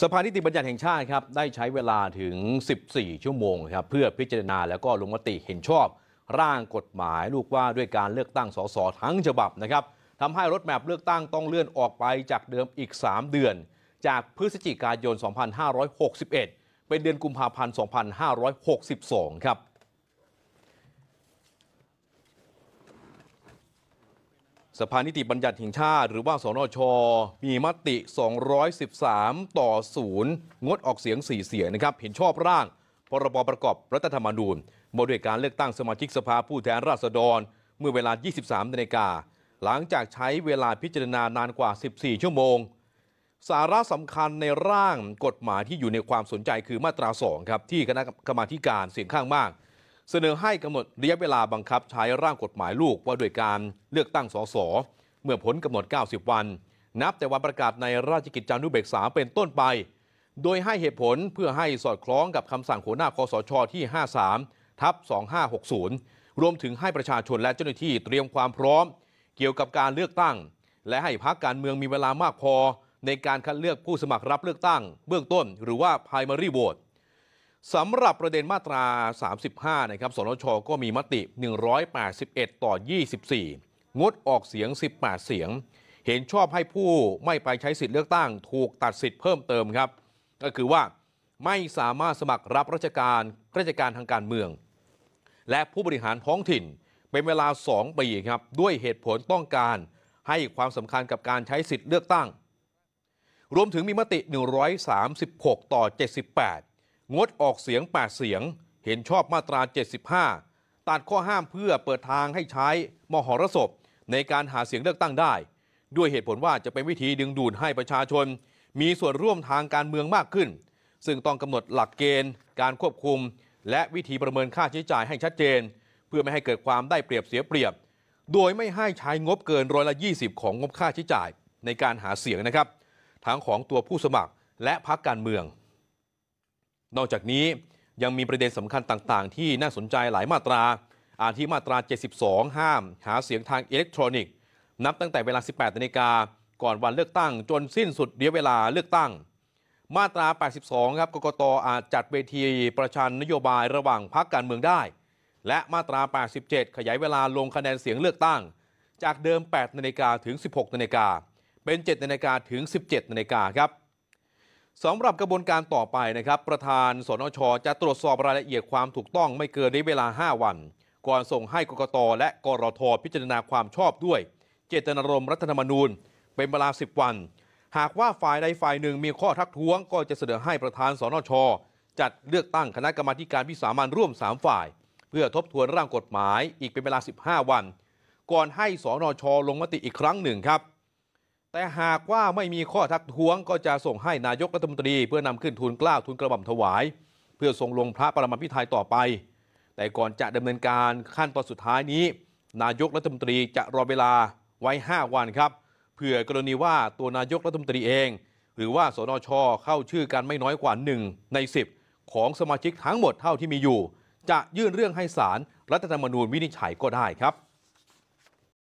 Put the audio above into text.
สภานิติบัญญัติแห่งชาติครับได้ใช้เวลาถึง 14 ชั่วโมงครับเพื่อพิจารณาแล้วก็ลงมติเห็นชอบร่างกฎหมายลูกว่าด้วยการเลือกตั้งสสทั้งฉบับนะครับทำให้รถแมพเลือกตั้งต้องเลื่อนออกไปจากเดิมอีก 3 เดือน จากพฤศจิกายน 2561 เป็นเดือนกุมภาพันธ์ 2562 ครับสภานิติบัญญัติแห่งชาติ หรือว่าสนชมีมติ 213 ต่อ0งดออกเสียง 4 เสียงนะครับ เห็นชอบร่างพรบประกอบรัฐธรรมนูญบริการเลือกตั้งสมาชิกสภาผู้แทนราษฎรเมื่อเวลา 23 นาฬิกา หลังจากใช้เวลาพิจารณานานกว่า 14 ชั่วโมง สาระสำคัญในร่างกฎหมายที่อยู่ในความสนใจคือมาตรา 2 ครับที่คณะกรรมการเสียงข้างมากเสนอให้กำหนดระยะเวลาบังคับใช้ร่างกฎหมายลูกว่าด้วยการเลือกตั้งสสเมื่อผลกำหนด 90 วัน นับแต่วันประกาศในราชกิจจานุเบกษาเป็นต้นไป โดยให้เหตุผลเพื่อให้สอดคล้องกับคำสั่งหัวหน้าคอสชที่ 53 ทับ 2560 รวมถึงให้ประชาชนและเจ้าหน้าที่เตรียมความพร้อม เกี่ยวกับการเลือกตั้ง และให้พักการเมืองมีเวลามากพอ ในการคัดเลือกผู้สมัครรับเลือกตั้งเบื้องต้น หรือว่าไพรมารีโหวตสำหรับประเด็นมาตรา 35นะครับสนชก็มีมติ 181ต่อ24 งดออกเสียง 18 เสียง เห็นชอบให้ผู้ไม่ไปใช้สิทธิ์เลือกตั้งถูกตัดสิทธิ์เพิ่มเติมครับ ก็คือว่าไม่สามารถสมัครรับราชการราชการทางการเมือง และผู้บริหารท้องถิ่นเป็นเวลา2ปีครับ ด้วยเหตุผลต้องการ ให้ความสำคัญกับการใช้สิทธิ์เลือกตั้ง รวมถึงมีมติ136ต่อ78งดออกเสียง 8 เสียง เห็นชอบมาตรา 75 ตัดข้อห้ามเพื่อเปิดทางให้ใช้มหรสพ ในการหาเสียงเลือกตั้งได้ ด้วยเหตุผลว่าจะเป็นวิธีดึงดูดให้ประชาชน มีส่วนร่วมทางการเมืองมากขึ้น ซึ่งต้องกำหนดหลักเกณฑ์ การควบคุม และวิธีประเมินค่าใช้จ่ายให้ชัดเจน เพื่อไม่ให้เกิดความได้เปรียบเสียเปรียบ โดยไม่ให้ใช้งบเกินร้อยละ 20 ของงบค่าใช้จ่ายในการหาเสียงนะครับทั้งของตัวผู้สมัคร และพรรคการเมืองนอกจากนี้ยังมีประเด็นสำคัญต่างๆ ที่น่าสนใจหลายมาตรา อาทิ มาตรา 72 ห้าม หาเสียงทางอิเล็กทรอนิกส์ นับตั้งแต่เวลา 18 นาฬิกา ก่อนวันเลือกตั้ง จนสิ้นสุดเดียวเวลาเลือกตั้ง มาตรา 82 ครับ กกตอาจจัดเวทีประชันนโยบายระหว่างพรรคการเมืองได้ และมาตรา 87 ขยายเวลาลงคะแนนเสียงเลือกตั้ง จากเดิม 8นาฬิกาถึง 16นาฬิกา เป็น 7 นาฬิกาถึง 17 นาฬิกาครับสำหรับกระบวนการต่อไปนะครับ ประธานสนช จะตรวจสอบรายละเอียดความถูกต้องไม่เกินในเวลา 5 วัน ก่อนส่งให้กกต และกรทพิจารณาความชอบด้วย เจตนารมณ์รัฐธรรมนูญ เป็นเวลา 10 วัน หากว่าฝ่ายใดฝ่ายหนึ่งมีข้อทักท้วง ก็จะเสนอให้ประธานสนช จัดเลือกตั้งคณะกรรมการวิสามันร่วม 3 ฝ่ายเพื่อทบทวนร่างกฎหมายอีกเป็นเวลา15วันก่อนให้สนช ลงมติอีกครั้งหนึ่งครับแต่หากว่าไม่มีข้อทักท้วงก็จะส่งให้นายกรัฐมนตรีเพื่อนำขึ้นทุนกล้าวทุนกระบม่มถวาย เพื่อทรงลงพระประมาพิไทยต่อไป แต่ก่อนจะดำเนินการขั้นตอนสุดท้ายนี้ นายกรัฐมนตรีจะรอเวลาไว้ 5 วันครับเผื่อกรณีว่าตัวนายกรัฐมนตรีเอง หรือว่าสนชเข้าชื่อกันไม่น้อยกว่า 1 ใน 10 ของสมาชิกทั้งหมดเท่าที่มีอยู่ จะยื่นเรื่องให้ศาลรรัฐธรรมนูญวินิจฉัยก็ได้ครับ